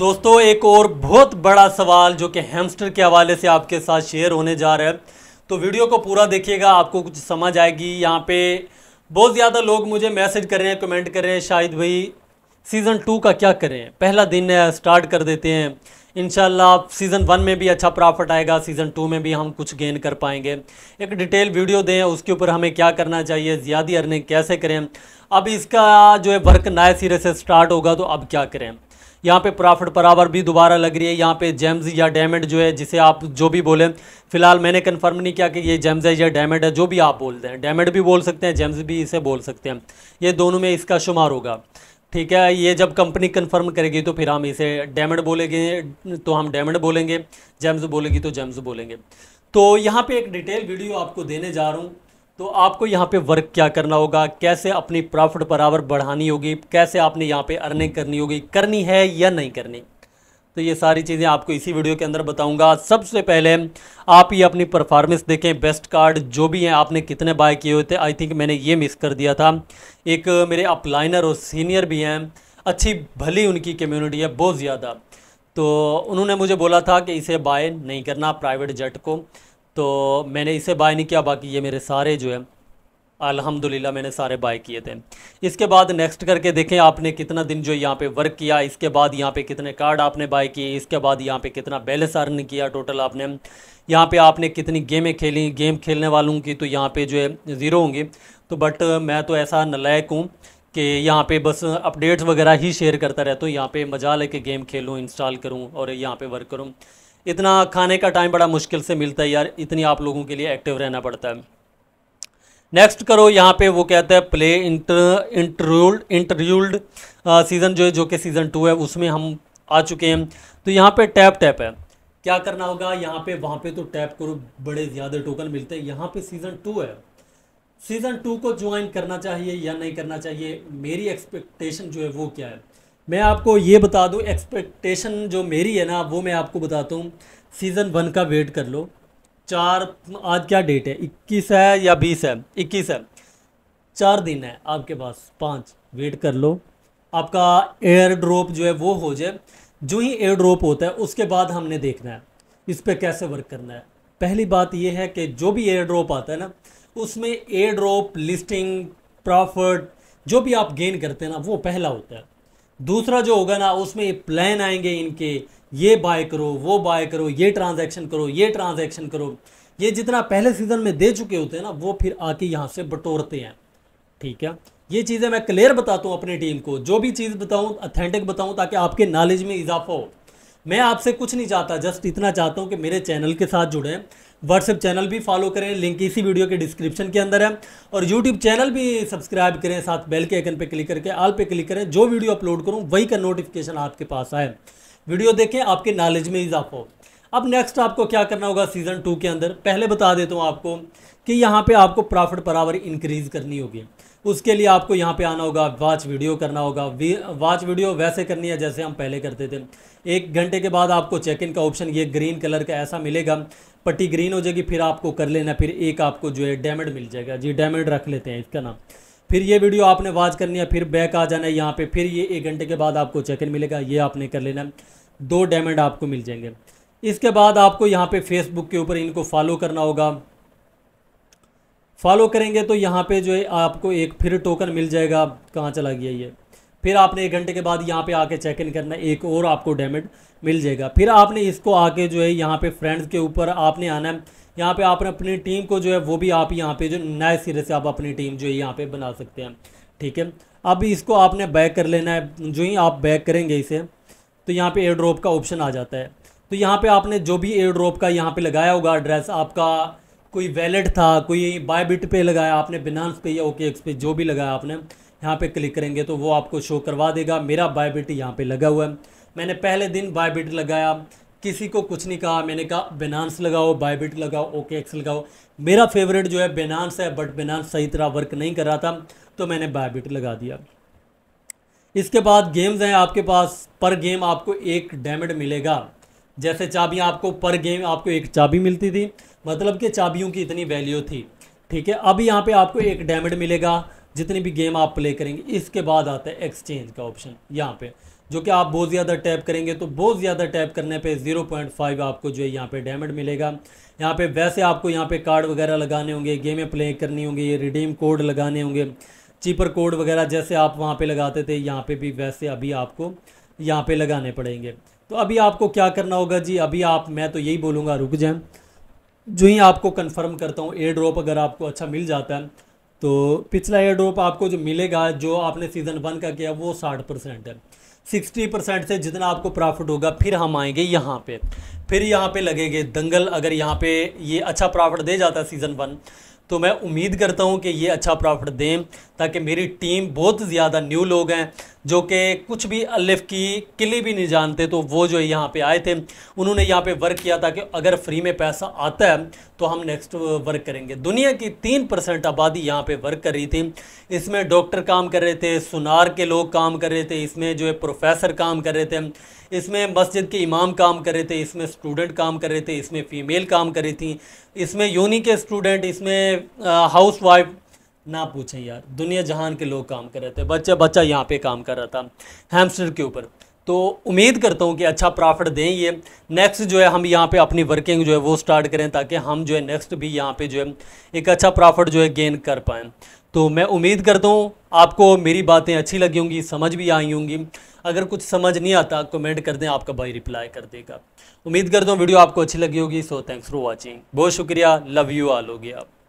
दोस्तों एक और बहुत बड़ा सवाल जो कि हैमस्टर के हवाले से आपके साथ शेयर होने जा रहा है तो वीडियो को पूरा देखिएगा आपको कुछ समझ आएगी यहाँ पे बहुत ज़्यादा लोग मुझे मैसेज कर रहे हैं कमेंट कर रहे हैं शाहिद भाई सीज़न टू का क्या करें पहला दिन है स्टार्ट कर देते हैं इन सीज़न वन में भी अच्छा प्रॉफिट आएगा सीज़न टू में भी हम कुछ गेन कर पाएंगे एक डिटेल वीडियो दें उसके ऊपर हमें क्या करना चाहिए ज़्यादा अर्निंग कैसे करें अब इसका जो है वर्क नए सिरे से स्टार्ट होगा तो अब क्या करें यहाँ पे प्रॉफिट पर आवर भी दोबारा लग रही है यहाँ पे जेम्स या डायमंड जो है जिसे आप जो भी बोलें फिलहाल मैंने कन्फर्म नहीं किया कि ये जेम्स है या डायमंड है जो भी आप बोलते हैं डायमंड भी बोल सकते हैं जेम्स भी इसे बोल सकते हैं ये दोनों में इसका शुमार होगा ठीक है ये जब कंपनी कंफर्म करेगी तो फिर हम इसे डायमंड बोलेंगे तो हम डायमंड बोलेंगे जेम्स बोलेगी तो जेम्स बोलेंगे तो यहाँ पे एक डिटेल वीडियो आपको देने जा रहा हूँ तो आपको यहाँ पे वर्क क्या करना होगा कैसे अपनी प्रॉफिट बराबर बढ़ानी होगी कैसे आपने यहाँ पे अर्निंग करनी होगी करनी है या नहीं करनी तो ये सारी चीज़ें आपको इसी वीडियो के अंदर बताऊंगा सबसे पहले आप ये अपनी परफॉर्मेंस देखें बेस्ट कार्ड जो भी हैं आपने कितने बाय किए हुए थे आई थिंक मैंने ये मिस कर दिया था एक मेरे अपलाइनर और सीनियर भी हैं अच्छी भली उनकी कम्यूनिटी है बहुत ज़्यादा तो उन्होंने मुझे बोला था कि इसे बाय नहीं करना प्राइवेट जेट को तो मैंने इसे बाय नहीं किया बाकी ये मेरे सारे जो है अल्हम्दुलिल्लाह मैंने सारे बाय किए थे इसके बाद नेक्स्ट करके देखें आपने कितना दिन जो यहाँ पे वर्क किया इसके बाद यहाँ पे कितने कार्ड आपने बाय किए इसके बाद यहाँ पे कितना बैलेंस अर्न किया टोटल आपने यहाँ पे आपने कितनी गेमें खेली गेम खेलने वालों की तो यहाँ पे जो है ज़ीरो होंगी तो बट मैं तो ऐसा नलायक हूँ कि यहाँ पे बस अपडेट्स वगैरह ही शेयर करता रहता हूँ यहाँ पे मजा लेके गेम खेलूँ इंस्टॉल करूँ और यहाँ पे वर्क करूँ इतना खाने का टाइम बड़ा मुश्किल से मिलता है यार इतनी आप लोगों के लिए एक्टिव रहना पड़ता है नेक्स्ट करो यहाँ पे वो कहता है play inter interviewed interviewed season जो है जो कि सीज़न टू है उसमें हम आ चुके हैं तो यहाँ पे टैप टैप है क्या करना होगा यहाँ पे वहाँ पे तो टैप करो बड़े ज़्यादा टोकन मिलते हैं यहाँ पे सीज़न टू है सीज़न टू को ज्वाइन करना चाहिए या नहीं करना चाहिए मेरी एक्सपेक्टेशन जो है वो क्या है मैं आपको ये बता दूँ एक्सपेक्टेशन जो मेरी है ना वो मैं आपको बताता हूँ सीज़न वन का वेट कर लो चार आज क्या डेट है इक्कीस है या बीस है इक्कीस है चार दिन है आपके पास पाँच वेट कर लो आपका एयर ड्रॉप जो है वो हो जाए जो ही एयर ड्रॉप होता है उसके बाद हमने देखना है इस पर कैसे वर्क करना है पहली बात यह है कि जो भी एयर ड्रॉप आता है ना उसमें एयर ड्रॉप लिस्टिंग प्रॉफिट जो भी आप गेन करते हैं ना वो पहला होता है दूसरा जो होगा ना उसमें ये प्लान आएंगे इनके ये बाय करो वो बाय करो ये ट्रांजैक्शन करो ये ट्रांजैक्शन करो ये जितना पहले सीजन में दे चुके होते हैं ना वो फिर आके यहाँ से बटोरते हैं ठीक है ये चीज़ें मैं क्लियर बताता हूँ अपनी टीम को जो भी चीज़ बताऊँ अथेंटिक बताऊँ ताकि आपके नॉलेज में इजाफा हो मैं आपसे कुछ नहीं चाहता जस्ट इतना चाहता हूँ कि मेरे चैनल के साथ जुड़ें व्हाट्सएप चैनल भी फॉलो करें लिंक इसी वीडियो के डिस्क्रिप्शन के अंदर है और यूट्यूब चैनल भी सब्सक्राइब करें साथ बेल के आइकन पर क्लिक करके आल पे क्लिक करें जो वीडियो अपलोड करूँ वही का नोटिफिकेशन आपके पास आए वीडियो देखें आपके नॉलेज में इजाफा हो अब नेक्स्ट आपको क्या करना होगा सीज़न टू के अंदर पहले बता देता हूँ आपको कि यहाँ पर आपको प्रॉफिट पर आवर इंक्रीज़ करनी होगी उसके लिए आपको यहाँ पे आना होगा वाच वीडियो करना होगा वाच वीडियो वैसे करनी है जैसे हम पहले करते थे एक घंटे के बाद आपको चेक इन का ऑप्शन ये ग्रीन कलर का ऐसा मिलेगा पट्टी ग्रीन हो जाएगी फिर आपको कर लेना फिर एक आपको जो है डैमेड मिल जाएगा जी डैमेड रख लेते हैं इसका नाम फिर ये वीडियो आपने वाच करनी है फिर बैक आ जाना है यहाँ पर फिर ये एक घंटे के बाद आपको चेक इन मिलेगा ये आपने कर लेना दो डायमंड आपको मिल जाएंगे इसके बाद आपको यहाँ पर फेसबुक के ऊपर इनको फॉलो करना होगा फॉलो करेंगे तो यहाँ पे जो है आपको एक फिर टोकन मिल जाएगा कहाँ चला गया ये फिर आपने एक घंटे के बाद यहाँ पे आके चेक इन करना एक और आपको डेमिट मिल जाएगा फिर आपने इसको आके जो है यहाँ पे फ्रेंड्स के ऊपर आपने आना है यहाँ पे आपने अपनी टीम को जो है वो भी आप यहाँ पे जो नए सिरे से आप अपनी टीम जो है यहाँ पे बना सकते हैं ठीक है अब इसको आपने बैक कर लेना है जो ही आप बैक करेंगे इसे तो यहाँ पे एयर ड्रॉप का ऑप्शन आ जाता है तो यहाँ पे आपने जो भी एयर ड्रॉप का यहाँ पे लगाया होगा एड्रेस आपका कोई वैलेट था कोई बायबिट पे लगाया आपने बिनास पे या ओके एक्स पे जो भी लगाया आपने यहाँ पे क्लिक करेंगे तो वो आपको शो करवा देगा मेरा बायबिट यहाँ पे लगा हुआ है मैंने पहले दिन बायबिट लगाया किसी को कुछ नहीं कहा मैंने कहा बिनांस लगाओ बायबिट लगाओ ओके एक्स लगाओ मेरा फेवरेट जो है बिनांस है बट बिनांस सही तरह वर्क नहीं कर रहा था तो मैंने बायबिट लगा दिया इसके बाद गेम्स हैं आपके पास पर गेम आपको एक डैमेड मिलेगा जैसे चाबियाँ आपको पर गेम आपको एक चाबी मिलती थी मतलब कि चाबियों की इतनी वैल्यू थी ठीक है अब यहाँ पे आपको एक डैमेड मिलेगा जितनी भी गेम आप प्ले करेंगे इसके बाद आता है एक्सचेंज का ऑप्शन यहाँ पे जो कि आप बहुत ज़्यादा टैप करेंगे तो बहुत ज़्यादा टैप करने पे 0.5 आपको जो है यहाँ पे डैमेड मिलेगा यहाँ पे वैसे आपको यहाँ पे कार्ड वगैरह लगाने होंगे गेमें प्ले करनी होंगी रिडीम कोड लगाने होंगे चीपर कोड वगैरह जैसे आप वहाँ पर लगाते थे यहाँ पर भी वैसे अभी आपको यहाँ पे लगाने पड़ेंगे तो अभी आपको क्या करना होगा जी अभी आप मैं तो यही बोलूँगा रुक जाए जो ही आपको कन्फर्म करता हूँ एयर ड्रॉप अगर आपको अच्छा मिल जाता है तो पिछला एयर ड्रॉप आपको जो मिलेगा जो आपने सीज़न वन का किया वो साठ परसेंट है सिक्सटी परसेंट से जितना आपको प्रॉफिट होगा फिर हम आएंगे यहाँ पे फिर यहाँ पे लगेंगे दंगल अगर यहाँ पे ये अच्छा प्रॉफिट दे जाता है सीज़न वन तो मैं उम्मीद करता हूँ कि ये अच्छा प्रॉफिट दें ताकि मेरी टीम बहुत ज़्यादा न्यू लोग हैं जो कि कुछ भी अलिफ की किली भी नहीं जानते तो वो जो यहाँ पे आए थे उन्होंने यहाँ पे वर्क किया था कि अगर फ्री में पैसा आता है तो हम नेक्स्ट वर्क करेंगे दुनिया की तीन परसेंट आबादी यहाँ पे वर्क कर रही थी इसमें डॉक्टर काम कर रहे थे सुनार के लोग काम कर रहे थे इसमें जो है प्रोफेसर काम कर रहे थे इसमें मस्जिद के इमाम काम कर रहे थे इसमें स्टूडेंट काम कर रहे थे इसमें फ़ीमेल काम कर रही थी इसमें यूनी के स्टूडेंट इसमें हाउस वाइफ ना पूछें यार दुनिया जहान के लोग काम कर रहे थे बच्चा बच्चा यहाँ पे काम कर रहा था हैमस्टर के ऊपर तो उम्मीद करता हूँ कि अच्छा प्रॉफिट दें ये नेक्स्ट जो है हम यहाँ पे अपनी वर्किंग जो है वो स्टार्ट करें ताकि हम जो है नेक्स्ट भी यहाँ पे जो है एक अच्छा प्रॉफिट जो है गेन कर पाएँ तो मैं उम्मीद करता हूँ आपको मेरी बातें अच्छी लगी होंगी समझ भी आई होंगी अगर कुछ समझ नहीं आता कमेंट कर दें आपका भाई रिप्लाई कर देगा उम्मीद करता हूँ वीडियो आपको अच्छी लगी होगी सो थैंक्स फॉर वॉचिंग बहुत शुक्रिया लव यू आल हो गया आप